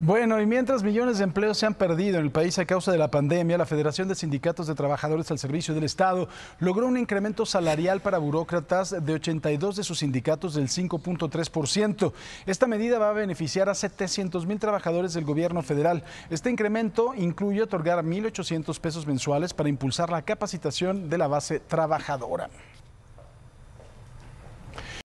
Bueno, y mientras millones de empleos se han perdido en el país a causa de la pandemia, la Federación de Sindicatos de Trabajadores al Servicio del Estado logró un incremento salarial para burócratas de 82 de sus sindicatos del 5.3%. Esta medida va a beneficiar a 700 mil trabajadores del gobierno federal. Este incremento incluye otorgar 1.800 pesos mensuales para impulsar la capacitación de la base trabajadora.